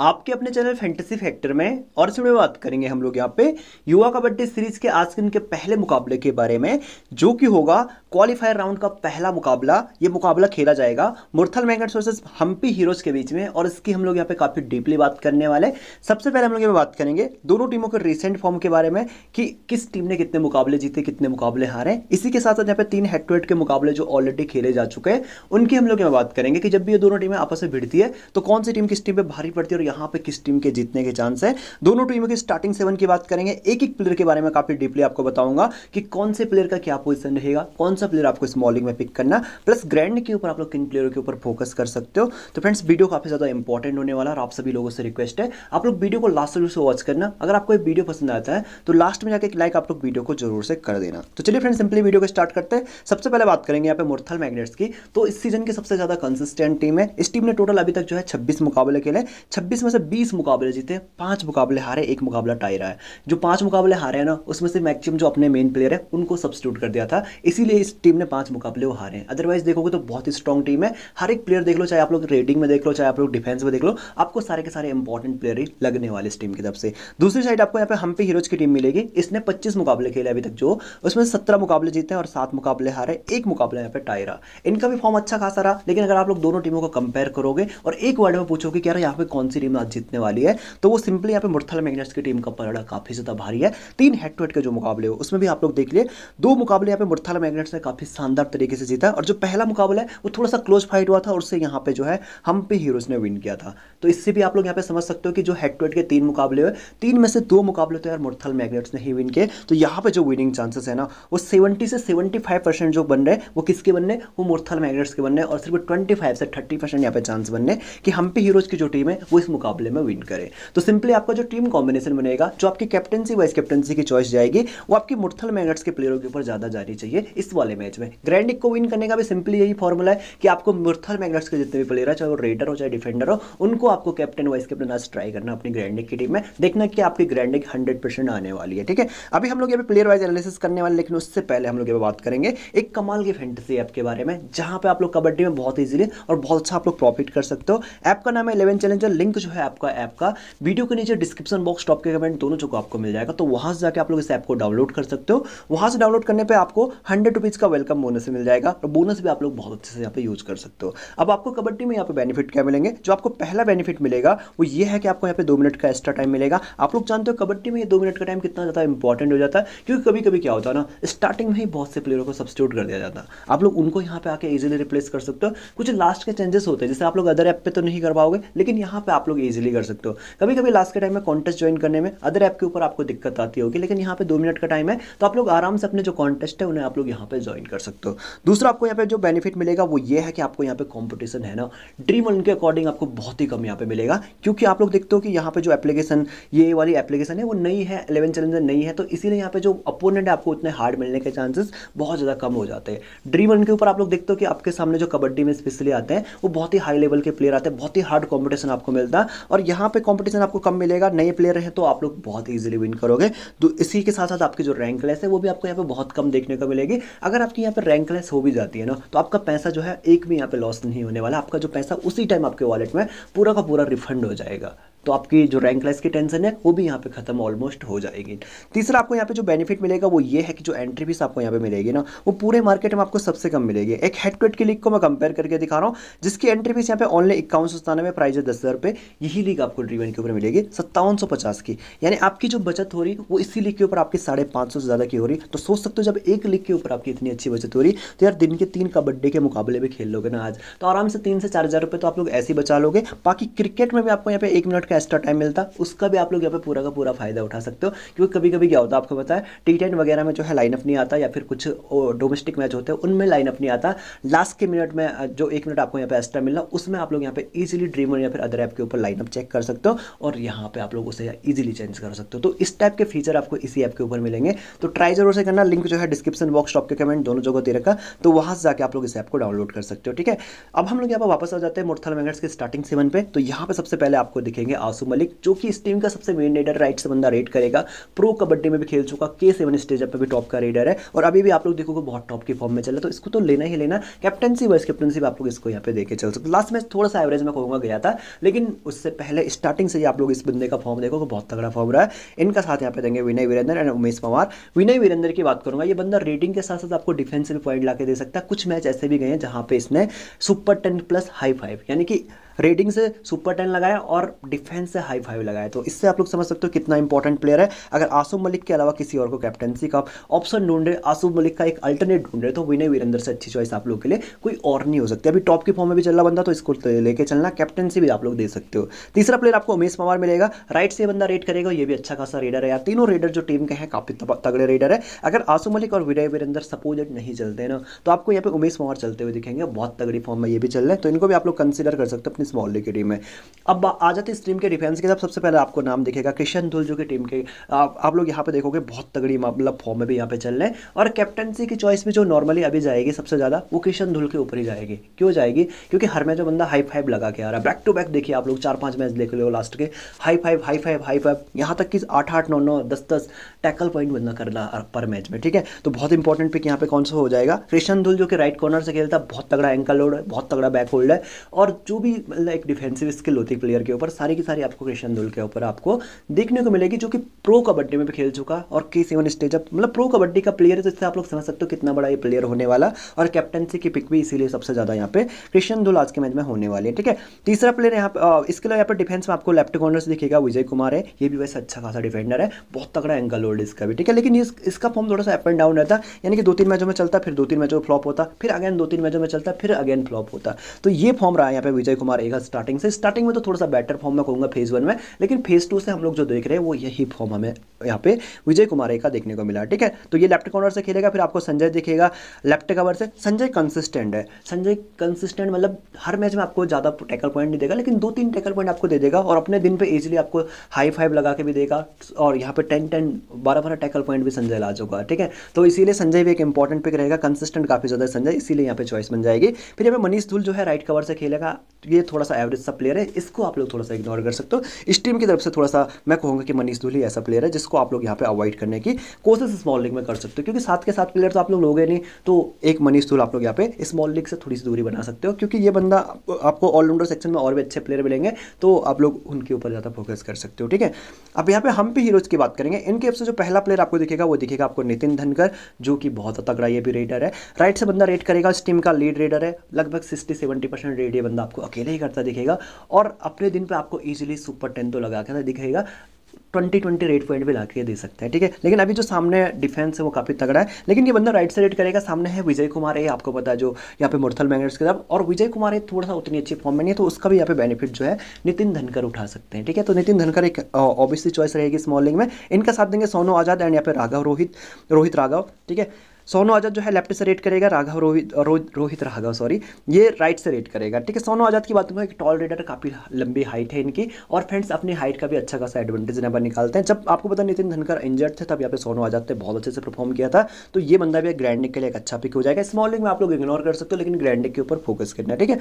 आपके अपने channel fantasy factor में और इसमें बात करेंगे हम लोग यहाँ पे युवा कबड्डी सीरीज के आज के इनके पहले मुकाबले के बारे में जो कि होगा क्वालिफायर राउंड का पहला मुकाबला ये मुकाबला खेला जाएगा Murthal Magnets versus Hampi Heroes के बीच में और इसकी हम लोग यहाँ पे काफ़ी डीपली बात करने वाले सबसे पहले हम लोग यहाँ बात करेंगे दोनों टीमों के रिसेंट फॉर्म के बारे में कि किस टीम ने कितने मुकाबले जीते कितने मुकाबले हारे इसी के साथ साथ यहाँ पे तीन हेड टू हेड के मुकाबले जो ऑलरेडी खेले जा चुके हैं उनकी हम लोग यहाँ बात करेंगे कि जब भी ये दोनों टीमें आपस में भिड़ती है तो कौन सी टीम किस टीम पर भारी पड़ती है और यहाँ पे किस टीम के जीतने के चांस है दोनों टीमों की स्टार्टिंग सेवन की बात करेंगे एक एक प्लेयर के बारे में काफ़ी डीपली आपको बताऊंगा कि कौन से प्लेयर का क्या पोजिशन रहेगा कौन सा प्लेयर आपको स्मॉलिंग में पिक करना प्लस ग्रैंड के ऊपर आप लोग किन प्लेयरों के ऊपर फोकस कर सकते हो तो फ्रेंड्स वीडियो काफ़ी ज़्यादा इंपॉर्टेंट होने वाला और आप सभी लोगों से रिक्वेस्ट है आप लोग वीडियो को लास्ट से वॉच करना अगर आपको एक वीडियो पसंद आता है तो लास्ट में जाकर एक लाइक आप लोग वीडियो को जरूर से कर देना तो चलिए फ्रेंड्स सिंपली वीडियो को स्टार्ट करते हैं सबसे पहले बात करेंगे यहाँ पे मुरथल मैग्नेट्स की तो इस सीजन की सबसे ज़्यादा कंसिस्टेंट टीम है इस टीम ने टोटल अभी तक जो है छब्बीस मुकाबले खेले छब्बीस इसमें से बीस मुकाबले जीते पांच मुकाबले हारे एक मुकाबला टाई रहा है जो पांच मुकाबले हारे हैं ना उसमें से मैक्सिमम जो अपने मेन प्लेयर है उनको सब्सिट्यूट कर दिया था इसीलिए इस टीम ने पांच मुकाबले वो हारे हैं अदरवाइज देखोगे तो बहुत ही स्ट्रॉन्ग टीम है हर एक प्लेयर देख लो चाहे आप लोग रेडिंग में देख लो चाहे आप लोग डिफेंस में देख लो आपको सारे के सारे इंपॉर्टेंट प्लेयर ही लगने वाले इस टीम की तरफ से दूसरी साइड आपको यहाँ पे हम पे हीरोज की टीम मिलेगी इसने पच्चीस मुकाबले खेले अभी तक जो उसमें सत्रह मुकाबले जीते और सात मुकाबले हारे एक मुकाबला यहाँ पे टाई रहा इनका भी फॉर्म अच्छा खासा रहा लेकिन अगर आप लोग दोनों टीमों को कंपेयर करोगे और एक वर्ड में पूछोगे कि यार यहाँ पे कौन सी टीम आज जीतने वाली है तो वो सिंपली यहाँ पे मुरथल मैगनेट्स की टीम का पलड़ा काफ़ी ज़्यादा भारी है तीन हेड टू हेड के जो मुकाबले हो उसमें भी आप लोग देख लिए दो मुकाबले यहाँ पे मुरथल मैगनेट्स ने काफ़ी शानदार तरीके से जीता और जो पहला मुकाबला है वो थोड़ा सा क्लोज फाइट हुआ था और उससे यहाँ पे जो है हम पे हीरोज ने विन किया था तो इससे भी आप लोग यहाँ पे समझ सकते हो कि जो हेड टू हेड के तीन मुकाबले हुए तीन में से दो मुकाबले तो यार मुरथल मैगनेट्स ने ही विन किए तो यहाँ पे जो विनिंग चांसेस है ना वो सेवेंटी से सेवेंटी फाइव परसेंट जो बन रहे वो किसके बनने वो मुरथल मैगनेट्स के बनने और सिर्फ ट्वेंटी फाइव से थर्टी परसेंट यहाँ पे चांस बनने कि हम पे हीरोज की जो टीम है वो इस मुकाबले में विन करें तो सिंपली आपका जो टीम कॉम्बिनेशन बनेगा जो आपकी कैप्टनसी वाइस कैप्टनसी की चॉइस जाएगी वो आपकी मुठथल मैगट्स के प्लेयरों के ऊपर ज़्यादा जानी चाहिए इस वाले मैच में ग्रैंडिक को विन करने का भी सिंपली यही फॉर्मूला है कि आपको मुर्थल मैगट्स के जितने भी प्लेयर है चाहे वो रेडर हो चाहे डिफेंडर हो उनको आपको कैप्टन वाइस कैप्टन आज ट्राई करना अपनी ग्रैंडिक की टीम में देखना कि आपकी ग्रैंडिक हंड्रेड परसेंट आने वाली है ठीक है अभी हम लोग यहाँ पे प्लेयर वाइज एनालिसिस करने वाले लेकिन उससे पहले हम लोग यहाँ बात करेंगे एक कमाल की फैंटेसी ऐप के बारे में जहां पर आप लोग कबड्डी में बहुत ईजिली और बहुत अच्छा आप लोग प्रॉफिट कर सकते हो ऐप का नाम है इलेवन चैलेंजर लिंक जो है आपका ऐप का वीडियो के नीचे डिस्क्रिप्शन बॉक्स टॉप के कमेंट दोनों जगह आपको मिल जाएगा तो वहां से जाकर आप लोग इस ऐप को डाउनलोड कर सकते हो वहां से डाउनलोड करने पर आपको हंड्रेड रुपीज़ का वेलकम बोनस मिल जाएगा और बोनस भी आप लोग बहुत अच्छे से यहाँ पे यूज़ कर सकते हो अब आपको कबड्डी में यहाँ पे बेनिफिट क्या मिलेंगे जो आपको पहला बेनिफिट मिलेगा वो ये है कि आपको यहाँ पे दो मिनट का एक्स्ट्रा टाइम मिलेगा आप लोग जानते हो कबड्डी में ये दो मिनट का टाइम कितना ज़्यादा इंपॉर्टेंट हो जाता है क्योंकि कभी कभी क्या होता है ना स्टार्टिंग में ही बहुत से प्लेयरों को सब्सिट्यूट कर दिया जाता है आप लोग उनको यहाँ पे आके इजिली रिप्लेस कर सकते हो कुछ लास्ट के चेंजेस होते हैं जैसे आप लोग अदर ऐप पे तो नहीं कर पाओगे लेकिन यहाँ पे आप लोग इजिली कर सकते हो कभी कभी लास्ट के टाइम में कॉन्टेस्ट ज्वाइन करने में अदर ऐप के ऊपर आपको दिक्कत आती होगी लेकिन यहाँ पे दो मिनट का टाइम है तो आप लोग आराम से अपने जो कॉन्टेस्ट है उन्हें आप लोग यहाँ पे ज्वाइन कर सकते हो दूसरा आपको यहाँ पे जो बेनिफिट मिलेगा वो ये है कि आपको यहाँ पे कॉम्पिटिशन है ना ड्रीम उनके अकॉर्डिंग आपको बहुत ही कम यहाँ पे मिलेगा क्योंकि आप लोग देखते हो कि यहाँ पे जो एप्लीकेशन ये वाली एप्लीकेशन है वो नई है एलेवन चैलेंजर नई है तो इसीलिए यहाँ पे जो अपोनेंट है आपको उतने हार्ड मिलने के चांसेस बहुत ज़्यादा कम हो जाते हैं ड्रीम के ऊपर आप लोग देखते हो कि आपके सामने जो कबड्डी में स्पेशली आते हैं वो बहुत ही हाई लेवल के प्लेयर आते हैं बहुत ही हार्ड कॉम्पिटिशन आपको मिलता है मिलेगा और यहाँ पे कंपटीशन आपको कम मिलेगा नए प्लेयर है तो आप लोग बहुत ईजिली विन करोगे तो इसी के साथ साथ आपकी जो रैंक लेस है वो भी आपको यहाँ पे बहुत कम देखने को मिलेगी अगर आपकी यहाँ पे रैंक लेस हो भी जाती है ना तो आपका पैसा जो है एक भी यहाँ पे लॉस नहीं होने वाला आपका जो पैसा उसी टाइम आपके वॉलेट में पूरा का पूरा रिफंड हो जाएगा तो आपकी जो रैंक क्लास की टेंशन है वो भी यहाँ पे खत्म ऑलमोस्ट हो जाएगी तीसरा आपको यहाँ पे जो बेनिफिट मिलेगा वो ये है कि जो एंट्री फीस आपको यहाँ पे मिलेगी ना वो पूरे मार्केट में आपको सबसे कम मिलेगी एक हेड टू हेड की लीग को मैं कंपेयर करके दिखा रहा हूँ जिसकी एंट्री फीस यहाँ पे ऑनली इक्यावन सौ सतानवे प्राइस है दस हज़ार रुपये यही लीग आपको ड्रीवन के ऊपर मिलेगी सत्तावन सौ पचास की यानी आपकी जो बचत हो रही वो इसी लीग के ऊपर आपकी साढ़े पाँच सौ से ज़्यादा की हो रही तो सोच सकते हो जब एक लीग के ऊपर आपकी इतनी अच्छी बचत हो रही तो यार दिन के तीन कबड्डी के मुकाबले भी खेल लोगे ना आज तो आराम से तीन से चार हज़ार रुपये तो आप लोग ऐसे ही बचा लोगे बाकी क्रिकेट में भी आपको यहाँ पे एक मिनट का एक्स्ट्रा टाइम मिलता उसका भी आप लोग यहाँ पे पूरा का पूरा फायदा उठा सकते हो क्योंकि कभी कभी क्या होता है आपको पता है टी टेन वगैरह में जो है लाइनअप नहीं आता या फिर कुछ डोमेस्टिक मैच होते हैं उनमें लाइनअप नहीं आता लास्ट के मिनट में जो एक मिनट आपको यहाँ पे एक्स्ट्रा मिला उसमें आप लोग यहाँ पे ईजिली ड्रीमर या फिर अदर ऐप के ऊपर लाइनअप चेक कर सकते हो और यहाँ पे आप लोग उसे ईजिली चेंज कर सकते हो तो इस टाइप के फीचर आपको इसी ऐप के ऊपर मिलेंगे तो ट्राई जरूर से करना लिंक जो है डिस्क्रिप्शन बॉक्स टॉप के कमेंट दोनों जगह दे रखा तो वहाँ से जाकर आप लोग इस ऐप को डाउनलोड कर सकते हो ठीक है अब हम लोग यहाँ पर वापस आ जाते हैं मोर्थल मैगट्स के स्टार्टिंग सेवन पे तो यहाँ पे सबसे पहले आपको दिखेंगे आसु मलिक जो कि इस टीम का सबसे मेन रेडर राइट से बंदा रेड करेगा प्रो कबड्डी में भी खेल चुका के सेवन स्टेज पर भी टॉप का रेडर है और अभी भी आप लोग देखोगे बहुत टॉप की फॉर्म में चल रहा तो इसको तो लेना ही लेना कैप्टनसी वाइस कैप्टनसी आप लोग इसको यहाँ पे देखे चल सकते लास्ट मैच थोड़ा सा एवरेज में कहूंगा गया था लेकिन उससे पहले स्टार्टिंग से ही आप लोग इस बंदे का फॉर्म देखोगे बहुत तगड़ा फॉर्म रहा है इनका साथ यहाँ पे देंगे विनय वीरेंद्र एंड उमेश पवार विनय वीरेंद्र की बात करूंगा ये बंदा रेडिंग के साथ साथ आपको डिफेंस भी पॉइंट ला दे सकता है कुछ मैच ऐसे भी गए हैं जहाँ पे इसने super ten plus high five यानी कि रेटिंग से सुपर टेन लगाया और डिफेंस से हाई फाइव लगाया तो इससे आप लोग समझ सकते हो कितना इंपॉर्टेंट प्लेयर है अगर आसुम मलिक के अलावा किसी और को कैप्टनसी का ऑप्शन ढूंढ रहे मलिक का एक अल्टरनेट ढूंढ रहे तो विनय वीरेंद्र से अच्छी चॉइस आप लोग के लिए कोई और नहीं हो सकती अभी टॉप की फॉर्म में भी चल रहा बंदा तो इसको लेके चलना कैप्टनसी भी आप लोग दे सकते हो तीसरा प्लेयर आपको उमेश पवार मिलेगा राइट से बंदा रेड करेगा ये भी अच्छा खासा रेडर है यार तीनों रेडर जो टीम के हैं काफ़ी तगड़े रेडर है अगर आसू मलिक और विनय वीरेंद्र सपोजेड नहीं चलते ना तो आपको यहाँ पे उमेश पवार चलते हुए दिखेंगे बहुत तगड़ी फॉर्म में ये भी चल रहे हैं तो इनको भी आप लोग कंसिडर कर सकते हो अपने इस मोहल्ले की टीम है अब आ जाते इस टीम के डिफेंस के साथ सबसे पहले आपको नाम दिखेगा किशन धुल जो कि टीम के आप, आप लोग यहाँ पे देखोगे बहुत तगड़ी मतलब फॉर्म में भी यहाँ पे चल रहे हैं और कैप्टनसी की चॉइस में जो नॉर्मली अभी जाएगी सबसे ज़्यादा वो किशन धुल के ऊपर ही जाएगी क्यों जाएगी क्योंकि हर मैच जो बंदा हाई फाइव लगा के आ रहा है बैक टू बैक देखिए आप लोग चार पाँच मैच देख लो लास्ट के high five high five high five यहाँ तक कि आठ आठ नौ नौ दस दस टैकल पॉइंट बंदा कर रहा पर मैच में ठीक है तो बहुत इंपॉर्टेंट पिक यहाँ पे कौन सा हो जाएगा किशन धुल जो कि राइट कॉर्नर से खेलता है बहुत तगड़ा एंकल लोड है बहुत तगड़ा बैक होल्ड है और जो भी एक डिफेंसिव स्किल होती है प्लेयर के ऊपर सारी की सारी आपको कृष्ण दुल के ऊपर आपको देखने को मिलेगी जो कि प्रो कबड्डी में भी खेल चुका और के सेवन स्टेज अब मतलब प्रो कबड्डी का प्लेयर है तो इससे आप लोग समझ सकते हो कितना बड़ा ये प्लेयर होने वाला और कैप्टनसी की पिक भी इसीलिए सबसे ज़्यादा यहाँ पे क्रिशन दुल आज के मैच में होने वाली है ठीक है तीसरा प्लेयर यहाँ पर इसके अलावा यहाँ पर डिफेंस में आपको लेफ्ट कॉर्नर से दिखेगा विजय कुमार है ये भी वैसे अच्छा खासा डिफेंडर है बहुत तगड़ा एंगल होल्ड इसका भी ठीक है लेकिन इसका फॉर्म थोड़ा सा अप एंड डाउन रहता यानी कि दो तीन मैचों में चलता फिर दो तीन मैचों में फ्लॉप होता फिर अगेन दो तीन मैचों में चलता फिर अगेन फ्लॉप होता तो ये फॉर्म रहा यहाँ पे विजय कुमार रहेगा स्टार्टिंग से स्टार्टिंग में तो थोड़ा सा बेटर फॉर्म मैं कहूँगा फेज़ वन में लेकिन फेज़ टू से हम लोग जो देख रहे हैं वो यही फॉर्म हमें यहाँ पे विजय कुमार का देखने को मिला ठीक है तो ये लेफ्ट कॉर्नर से खेलेगा फिर आपको संजय दिखेगा लेफ्ट कवर से संजय कंसिस्टेंट है संजय कंसिस्टेंट मतलब हर मैच में आपको ज़्यादा टैकल पॉइंट नहीं देगा लेकिन दो तीन टैकल पॉइंट आपको दे देगा और अपने दिन पर ईजिली आपको हाई फाइव लगा के भी देगा और यहाँ पर टेन टेन बारह बारह टैकल पॉइंट भी संजय ला चुका ठीक है तो इसीलिए संजय भी एक इंपॉर्टेंट पिक रहेगा कंसिस्टेंट काफ़ी ज़्यादा संजय इसीलिए यहाँ पे चॉइस बन जाएगी फिर यहाँ पे मनीष धुल जो है राइट कवर से खेलेगा ये थोड़ा सा एवरेज सा प्लेयर है इसको आप लोग थोड़ा सा इग्नोर कर सकते हो इस टीम की तरफ से थोड़ा सा मैं कहूँगा कि मनीष धुली ऐसा प्लेयर है जिसको आप लोग यहाँ पे अवॉइड करने की कोशिश स्मॉल लीग में कर सकते हो क्योंकि साथ के साथ प्लेयर तो आप लोग लोगे नहीं तो एक मनीष धुल आप लोग यहाँ पे स्मॉल लीग से थोड़ी सी दूरी बना सकते हो क्योंकि ये बंदा आपको ऑलराउंडर सेक्शन में और भी अच्छे प्लेयर मिलेंगे तो आप लोग उनके ऊपर ज़्यादा फोकस कर सकते हो ठीक है अब यहाँ पे हम भी हीरोज की बात करेंगे इनके से जो पहला प्लेयर आपको दिखेगा वो दिखेगा आपको नितिन धनकर जो कि बहुत तगड़ा ये भी रेडर है राइट से बंदा रेड करेगा इस टीम का लीड रेडर है लगभग सिक्सटी सेवेंटी परसेंट रेड ये बंदा आपको अकेले ही करता दिखेगा और अपने दिन पे आपको ईजिली सुपर टेन तो लगा के दिखेगा ट्वेंटी ट्वेंटी रेट पॉइंट भी ला के दे सकते हैं ठीक है लेकिन अभी जो सामने डिफेंस है वो काफ़ी तगड़ा है लेकिन ये बंदा राइट से रेट करेगा सामने है विजय कुमार है आपको पता है जो यहाँ पे मुरथल मैंगर्स के तरफ और विजय कुमार है थोड़ा सा उतनी अच्छी फॉर्म में नहीं है तो उसका भी यहाँ पे बेनिफिट जो है नितिन धनकर उठा सकते हैं ठीक है तो नितिन धनकर एक ऑब्वियसली चॉइस रहेगी स्मॉलिंग में इनका साथ देंगे सोनू आजाद एंड यहाँ पे राघव रोहित रोहित राघव ठीक है सोनू आजाद जो है लेफ्ट से रेट करेगा राघव रोहित रोहित राघव सॉरी ये राइट से रेट करेगा ठीक है सोनू आजाद की बात में एक टॉल रेडर काफ़ी लंबी हाइट है इनकी और फ्रेंड्स अपनी हाइट का भी अच्छा खासा एडवांटेज यहाँ पर निकालते हैं जब आपको पता नितिन धनकर इंजर्ड थे तब यहाँ पे सोनू आजाद ने बहुत अच्छे से परफॉर्म किया था तो ये बंदा भी ग्रैंडिक के लिए एक अच्छा पिक हो जाएगा स्मॉलिंग में आप लोग इग्नोर कर सकते हो लेकिन ग्रैंडिक के ऊपर फोकस करना ठीक है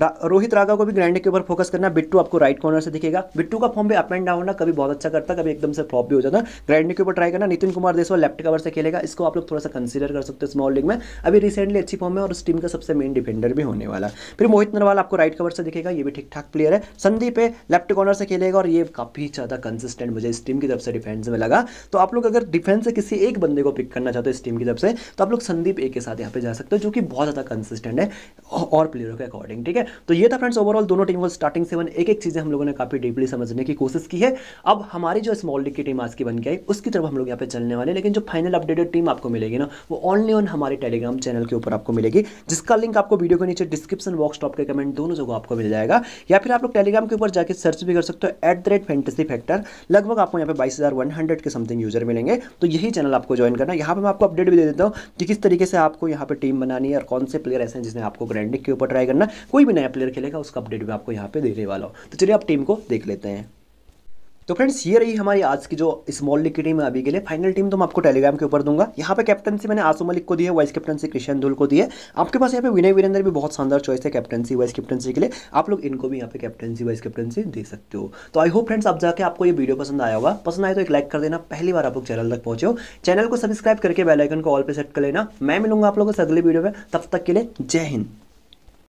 रोहित रागा को भी ग्राइंडिंग के ऊपर फोकस करना बिट्टू आपको राइट कॉर्नर से दिखेगा बिट्टू का फॉर्म भी अप एंड डाउन ना कभी बहुत अच्छा करता कभी एकदम से फ्लॉप भी हो जाता ग्राइंडिंग के ऊपर ट्राई करना नितिन कुमार देसवाल लेफ्ट कवर से खेलेगा इसको आप लोग थोड़ा सा कंसिडर कर सकते हो स्मॉल लीग में अभी रिसेंटली अच्छी फॉर्म है और उस टीम का सबसे मेन डिफेंडर भी होने वाला फिर मोहित नरवाल आपको राइट कवर से दिखेगा ये भी ठीक ठाक प्लेयर है संदीप है लेफ्ट कॉर्नर से खेलेगा और ये काफ़ी ज़्यादा कंसिस्टेंट मुझे इस टीम की तरफ से डिफेंस में लगा तो आप लोग अगर डिफेंस से किसी एक बंदे को पिक करना चाहते हो इस टीम की तरफ से तो आप लोग संदीप ए के साथ यहाँ पे जा सकते हो जो कि बहुत ज़्यादा कंसिस्टेंट है और प्लेयरों के अकॉर्डिंग ठीक है है तो ये था फ्रेंड्स ओवरऑल दोनों टीम का स्टार्टिंग सेवन एक एक चीज़ें हम लोगों ने काफ़ी डीपली समझने की कोशिश की है अब हमारी जो स्मॉल लीग की टीम आज की बन गई उसकी तरफ हम लोग यहाँ पे चलने वाले लेकिन जो फाइनल अपडेटेड टीम आपको मिलेगी ना वो ऑनली ऑन हमारे टेलीग्राम चैनल के ऊपर आपको मिलेगी जिसका लिंक आपको वीडियो के नीचे डिस्क्रिप्शन बॉक्स टॉप के कमेंट दोनों जगह आपको मिल जाएगा या फिर आप लोग टेलीग्राम के ऊपर जाकर सर्च भी कर सकते हो at the rate fantasy factor लगभग आपको यहाँ पे बाईस के समथिंग यूजर मिलेंगे तो यही चैनल आपको ज्वाइन करना यहाँ पर मैं आपको अपडेट भी दे देता हूँ कि किस तरीके से आपको यहाँ पर टीम बनानी है और कौन से प्लेयर ऐसे हैं जिसने आपको ग्रैंडिंग के ऊपर ट्राई करना कोई भी नया प्लेयर खेलेगा उसका अपडेट भी आपको यहाँ पे देने वाला हो तो चलिए आप टीम को देख लेते हैं तो फ्रेंड्स ये रही हमारी आज की जो स्मॉल लीग की टीम है अभी के लिए फाइनल टीम तो मैं आपको टेलीग्राम के ऊपर दूंगा यहाँ पे कैप्टनसी मैंने आसू मलिक को दी है वाइस कैप्टनसी कृष्ण धुल को दी है आपके पास यहाँ पे विनय वीरेंद्र भी बहुत शानदार चॉइस है कैप्टनसी वाइस कैप्टनसी के लिए आप लोग इनको भी यहाँ पे कैप्टनसी वाइस कैप्टनसी दे सकते हो तो आई होप फ्रेंड्स आप जाकर आपको ये वीडियो पसंद आया होगा पसंद आए तो एक लाइक कर देना पहली बार आप लोग चैनल तक पहुंचे हो चैनल को सब्सक्राइब करके बेलाइकन को ऑल पर सेट कर लेना मैं मिलूंगा आप लोगों से अगले वीडियो में तब तक के लिए जय हिंद